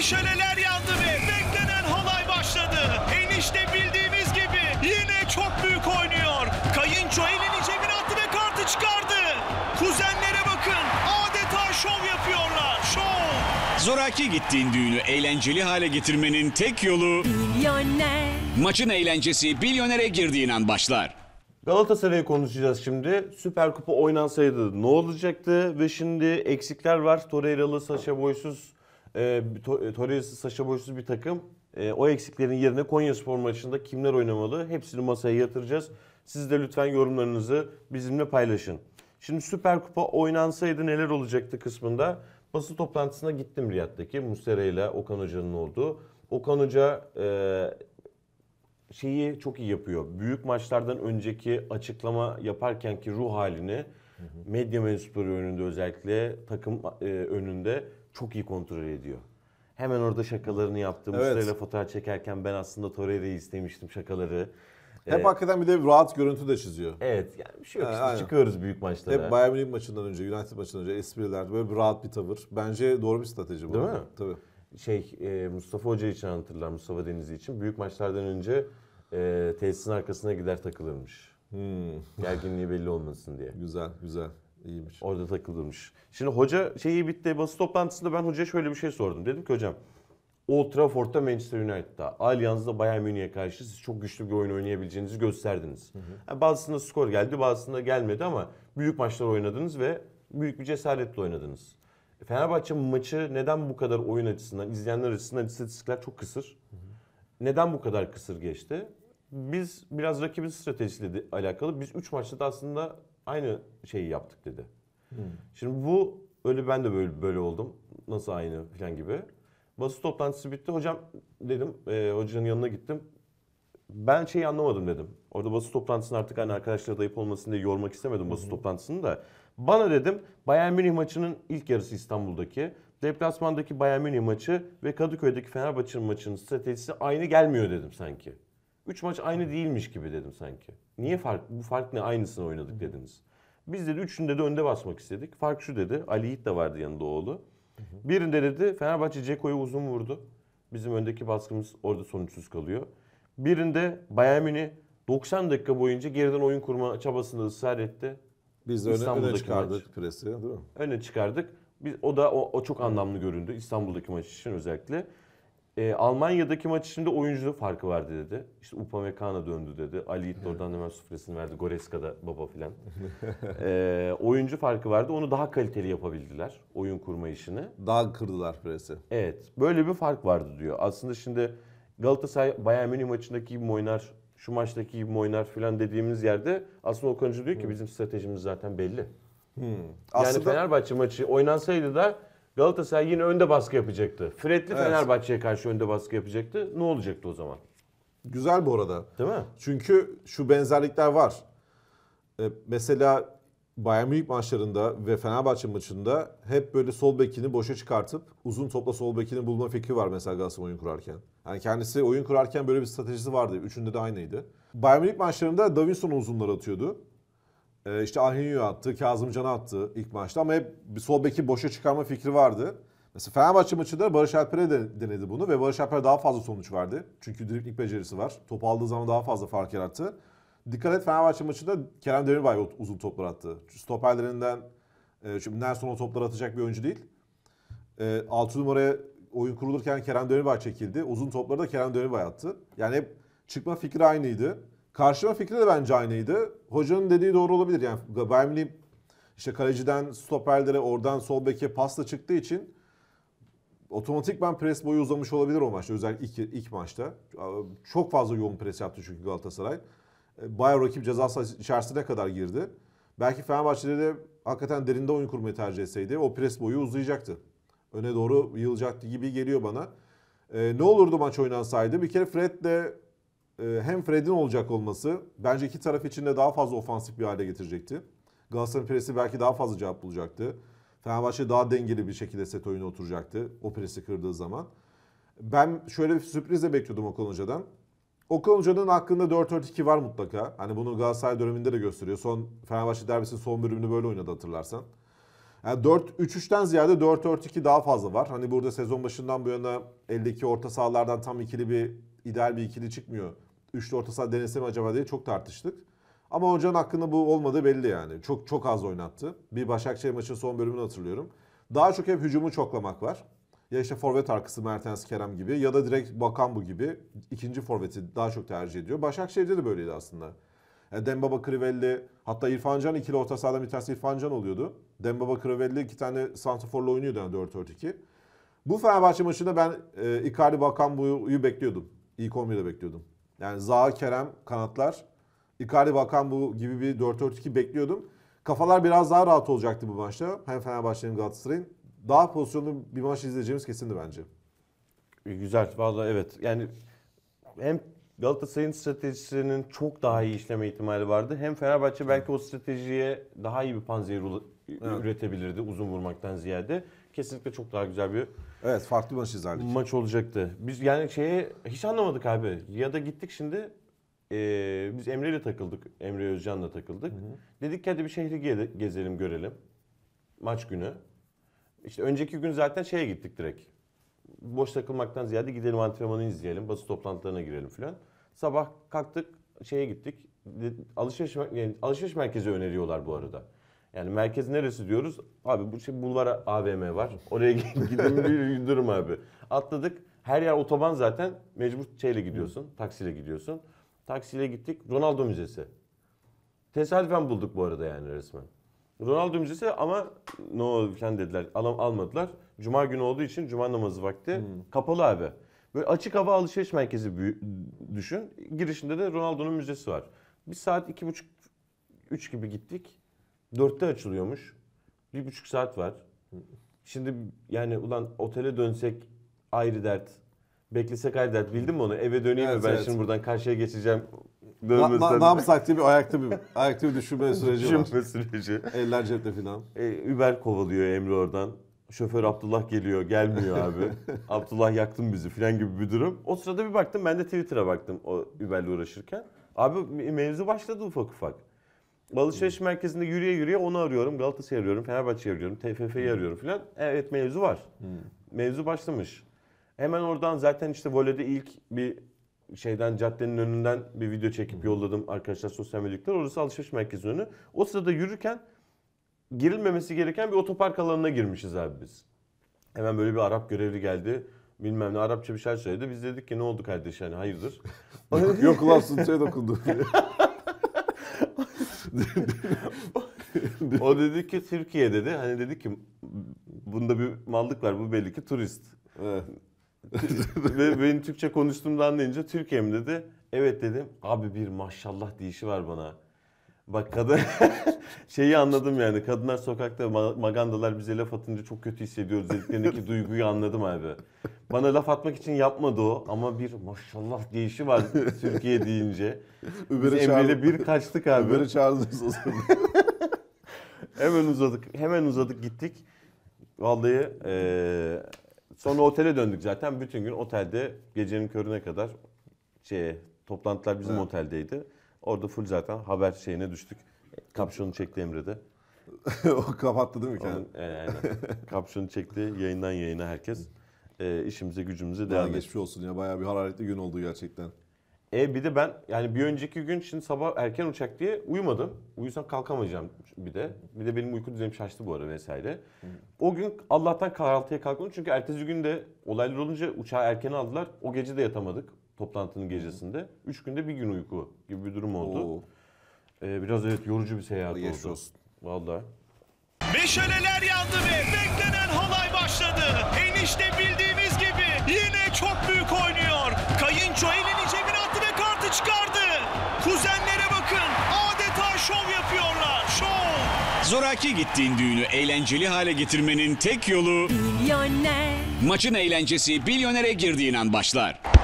meşaleler yandı ve beklenen halay başladı. Enişte bildiğimiz gibi yine çok büyük oynuyor. Kayınço elini cebine attı ve kartı çıkardı. Kuzenlere bakın adeta şov yapıyorlar. Şov. Zoraki gittiğin düğünü eğlenceli hale getirmenin tek yolu... Milyoner. Maçın eğlencesi milyonere girdiğin an başlar. Galatasaray'ı konuşacağız şimdi. Süper Kupa oynansaydı ne olacaktı? Ve şimdi eksikler var. Torreira'lı, Saşa Boysuz ee, e, Torres Saşa boşsuz bir takım. E, o eksiklerin yerine Konya Spor maçında kimler oynamalı hepsini masaya yatıracağız. Siz de lütfen yorumlarınızı bizimle paylaşın. Şimdi Süper Kupa oynansaydı neler olacaktı kısmında basın toplantısına gittim Riyad'daki Muslera ile Okan Hoca'nın olduğu. Okan Hoca e, şeyi çok iyi yapıyor. Büyük maçlardan önceki açıklama yaparkenki ruh halini medya mensupları önünde özellikle takım e, önünde çok iyi kontrol ediyor. Hemen orada şakalarını yaptım. Evet. Üstelik fotoğraf çekerken ben aslında Torreira'yı istemiştim şakaları. Hep ee, hakikaten bir de rahat görüntü de çiziyor. Evet yani bir şey yok. Ee, işte aynen. çıkıyoruz büyük maçlara. Hep Bayern Münih maçından önce, United maçından önce espriler böyle bir rahat bir tavır. Bence doğru bir strateji bu. Değil mi? Tabii. Şey e, Mustafa Hoca için anlatırlar, Mustafa Denizli için. Büyük maçlardan önce e, tesisin arkasına gider takılırmış. Hmm. Gerginliği belli olmasın diye. güzel, güzel. İyiymiş. Orada takılırmış. Şimdi hoca şeyi bitti. Basın toplantısında ben hocaya şöyle bir şey sordum. Dedim ki hocam Old Trafford'da Manchester United'da, Allianz'da Bayern Münih'e karşı siz çok güçlü bir oyun oynayabileceğinizi gösterdiniz. Hı hı. Yani bazısında skor geldi, bazısında gelmedi ama büyük maçlar oynadınız ve büyük bir cesaretle oynadınız. E, Fenerbahçe maçı neden bu kadar oyun açısından, izleyenler açısından istatistikler çok kısır. Hı hı. Neden bu kadar kısır geçti? Biz biraz rakibin stratejisiyle alakalı. Biz 3 maçta da aslında aynı şeyi yaptık dedi. Hmm. Şimdi bu öyle ben de böyle böyle oldum. Nasıl aynı falan gibi. Basın toplantısı bitti. Hocam dedim, e, hocanın yanına gittim. Ben şeyi anlamadım dedim. Orada basın toplantısını artık hani arkadaşlara dayıp olmasın diye yormak istemedim basın toplantısını da. Bana dedim Bayern Münih maçının ilk yarısı İstanbul'daki, deplasmandaki Bayern Münih maçı ve Kadıköy'deki Fenerbahçe'nin maçının stratejisi aynı gelmiyor dedim sanki. 3 maç aynı değilmiş gibi dedim sanki. Niye fark bu fark ne aynısını oynadık dediniz. Biz dedi üçünde de önde basmak istedik. Fark şu dedi. Ali Yiğit de vardı yanında oğlu. Birinde dedi Fenerbahçe Ceko'yu uzun vurdu. Bizim öndeki baskımız orada sonuçsuz kalıyor. Birinde Bayern Münih 90 dakika boyunca geriden oyun kurma çabasında ısrar etti. Biz de öne, öne çıkardık maç. presi değil mi? Öne çıkardık. Biz, o da o, o çok anlamlı göründü İstanbul'daki maç için özellikle. E, Almanya'daki maçı şimdi oyuncu farkı vardı dedi. İşte Upamecano döndü dedi. Ali Yiğit oradan hemen sufresini verdi. Goreska'da baba filan. e, oyuncu farkı vardı. Onu daha kaliteli yapabildiler. Oyun kurma işini. Daha kırdılar presi. Evet. Böyle bir fark vardı diyor. Aslında şimdi Galatasaray Bayern Münih maçındaki gibi oynar? Şu maçtaki gibi oynar filan dediğimiz yerde aslında Okan Hoca diyor ki bizim stratejimiz zaten belli. Hmm. Yani Aslında Fenerbahçe maçı oynansaydı da Galatasaray yine önde baskı yapacaktı. Fredli evet. Fenerbahçe'ye karşı önde baskı yapacaktı. Ne olacaktı o zaman? Güzel bu arada. Değil mi? Çünkü şu benzerlikler var. Ee, mesela Bayern Münih maçlarında ve Fenerbahçe maçında hep böyle sol bekini boşa çıkartıp uzun topla sol bekini bulma fikri var mesela Galatasaray oyun kurarken. Yani kendisi oyun kurarken böyle bir stratejisi vardı. Üçünde de aynıydı. Bayern Münih maçlarında Davinson uzunlar atıyordu. E, işte Ahlinyo attı, Can attı ilk maçta ama hep bir sol beki boşa çıkarma fikri vardı. Mesela Fenerbahçe maçında Barış Alper'e de denedi bunu ve Barış Alper daha fazla sonuç verdi. Çünkü driplik becerisi var. Topu aldığı zaman daha fazla fark yarattı. Dikkat et Fenerbahçe maçında Kerem Demirbay uzun toplar attı. Stoperlerinden e, şimdi Nelson o toplar atacak bir oyuncu değil. E, 6 numaraya oyun kurulurken Kerem Demirbay çekildi. Uzun topları da Kerem Demirbay attı. Yani hep çıkma fikri aynıydı. Karşıma fikri de bence aynıydı. Hocanın dediği doğru olabilir. Yani Bayern işte kaleciden stoperlere oradan sol beke pasla çıktığı için otomatikman pres boyu uzamış olabilir o maçta. Özellikle ilk, ilk maçta. Çok fazla yoğun pres yaptı çünkü Galatasaray. E, bayağı rakip ceza içerisine kadar girdi. Belki Fenerbahçe'de de hakikaten derinde oyun kurmayı tercih etseydi o pres boyu uzayacaktı. Öne doğru yığılacaktı gibi geliyor bana. Ee, ne olurdu maç oynansaydı? Bir kere Fred de. E, hem Fred'in olacak olması bence iki taraf için de daha fazla ofansif bir hale getirecekti. Galatasaray presi belki daha fazla cevap bulacaktı. Fenerbahçe daha dengeli bir şekilde set oyunu oturacaktı o presi kırdığı zaman. Ben şöyle bir sürprizle bekliyordum Okan Hoca'dan. Okan Hoca'nın hakkında 4-4-2 var mutlaka. Hani bunu Galatasaray döneminde de gösteriyor. Son Fenerbahçe derbisinin son bölümünü böyle oynadı hatırlarsan. Yani 4-3-3'ten ziyade 4-4-2 daha fazla var. Hani burada sezon başından bu yana eldeki orta sahalardan tam ikili bir ideal bir ikili çıkmıyor üçlü orta saha denese mi acaba diye çok tartıştık. Ama hocanın hakkında bu olmadı belli yani. Çok çok az oynattı. Bir Başakşehir maçın son bölümünü hatırlıyorum. Daha çok hep hücumu çoklamak var. Ya işte forvet arkası Mertens Kerem gibi ya da direkt Bakambu gibi ikinci forveti daha çok tercih ediyor. Başakşehir'de de böyleydi aslında. Yani e, Dembaba Crivelli hatta İrfan Can ikili orta sahadan bir tanesi İrfan Can oluyordu. Dembaba Crivelli iki tane santraforla oynuyordu yani 4-4-2. Bu Fenerbahçe maçında ben e, Icardi Bakambu'yu bekliyordum. İlk 11'de bekliyordum. Yani Zaha, Kerem, kanatlar. Icardi, Bakan bu gibi bir 4-4-2 bekliyordum. Kafalar biraz daha rahat olacaktı bu maçta. Hem Fenerbahçe'nin Galatasaray'ın. Daha pozisyonlu bir maç izleyeceğimiz kesindi bence. E, güzel. Valla evet. Yani hem Galatasaray'ın stratejisinin çok daha iyi işleme ihtimali vardı. Hem Fenerbahçe belki o stratejiye daha iyi bir panzehir evet. üretebilirdi uzun vurmaktan ziyade. Kesinlikle çok daha güzel bir Evet farklı maç izlerdik. Maç olacaktı. Biz yani şeyi hiç anlamadık abi. Ya da gittik şimdi e, biz Emre ile takıldık. Emre Özcan'la takıldık. Hı hı. Dedik ki hadi bir şehri gezelim görelim. Maç günü. İşte önceki gün zaten şeye gittik direkt. Boş takılmaktan ziyade gidelim antrenmanı izleyelim. Basın toplantılarına girelim filan. Sabah kalktık şeye gittik. Alışveriş, yani alışveriş merkezi öneriyorlar bu arada. Yani merkez neresi diyoruz? Abi bu şey bulvara AVM var. Oraya gidin bir durum abi. Atladık. Her yer otoban zaten. Mecbur şeyle gidiyorsun. Hı. Taksiyle gidiyorsun. Taksiyle gittik. Ronaldo Müzesi. Tesadüfen bulduk bu arada yani resmen. Ronaldo Müzesi ama ne no falan dediler. Alam almadılar. Cuma günü olduğu için cuma namazı vakti hmm. kapalı abi. Böyle açık hava alışveriş merkezi düşün. Girişinde de Ronaldo'nun müzesi var. Bir saat iki buçuk üç gibi gittik. Dörtte açılıyormuş. Bir buçuk saat var. Şimdi yani ulan otele dönsek ayrı dert. Beklesek ayrı dert. Bildin mi onu? Eve döneyim Evet, mi ben evet. şimdi buradan karşıya geçeceğim. Na, Dönmesen- na, bir ayakta bir ayakta bir düşünme süreci var. Düşünme süreci. Eller cepte filan. E, Uber kovalıyor Emre oradan. Şoför Abdullah geliyor, gelmiyor abi. Abdullah yaktın bizi filan gibi bir durum. O sırada bir baktım, ben de Twitter'a baktım o Uber'le uğraşırken. Abi me- mevzu başladı ufak ufak. Alışveriş merkezinde yürüye yürüye onu arıyorum. Galatasaray'ı arıyorum, Fenerbahçe'yi arıyorum, TFF'yi arıyorum filan. Evet mevzu var. Hmm. Mevzu başlamış. Hemen oradan zaten işte voleyde ilk bir şeyden caddenin önünden bir video çekip yolladım arkadaşlar sosyal medyada. Orası alışveriş merkezinin önü. O sırada yürürken girilmemesi gereken bir otopark alanına girmişiz abi biz. Hemen böyle bir Arap görevli geldi. Bilmem ne Arapça bir şey söyledi. Biz dedik ki ne oldu kardeş yani hayırdır? Yok lan sıntaya dokundu. o dedi ki Türkiye dedi. Hani dedi ki bunda bir mallık var. Bu belli ki turist. Ve benim Türkçe konuştuğumda anlayınca Türkiye mi dedi. Evet dedim. Abi bir maşallah deyişi var bana. Bak kadın şeyi anladım yani. Kadınlar sokakta magandalar bize laf atınca çok kötü hissediyoruz dediklerindeki duyguyu anladım abi. Bana laf atmak için yapmadı o ama bir maşallah değişi var Türkiye deyince. Biz Emre'yle bir kaçtık abi. Uber'e çağırdınız o sırada. Hemen uzadık. Hemen uzadık gittik. Vallahi eee, sonra otele döndük zaten. Bütün gün otelde gecenin körüne kadar şey toplantılar bizim oteldeydi. Orada full zaten haber şeyine düştük. Kapşonu çekti Emre de. o kapattı değil mi kendini? Onun, e, aynen. Kapşonu çekti yayından yayına herkes. E, işimize gücümüze devam ettik. geçmiş olsun ya bayağı bir hararetli gün oldu gerçekten. E bir de ben yani bir önceki gün şimdi sabah erken uçak diye uyumadım. Uyusam kalkamayacağım bir de. Bir de benim uyku düzenim şaştı bu ara vesaire. O gün Allah'tan kahvaltıya kalkmadım çünkü ertesi gün de olaylar olunca uçağı erken aldılar. O gece de yatamadık toplantının gecesinde. üç günde bir gün uyku gibi bir durum oldu. Ee, biraz evet yorucu bir seyahat Hadi oldu. olsun. Vallahi. Meşaleler yandı ve beklenen halay başladı. Enişte bildiğimiz gibi yine çok büyük oynuyor. Kayınço elini cebine attı ve kartı çıkardı. Kuzenlere bakın adeta şov yapıyorlar. Şov. Zoraki gittiğin düğünü eğlenceli hale getirmenin tek yolu Milyoner, maçın eğlencesi Bilyoner'e girdiğin an başlar.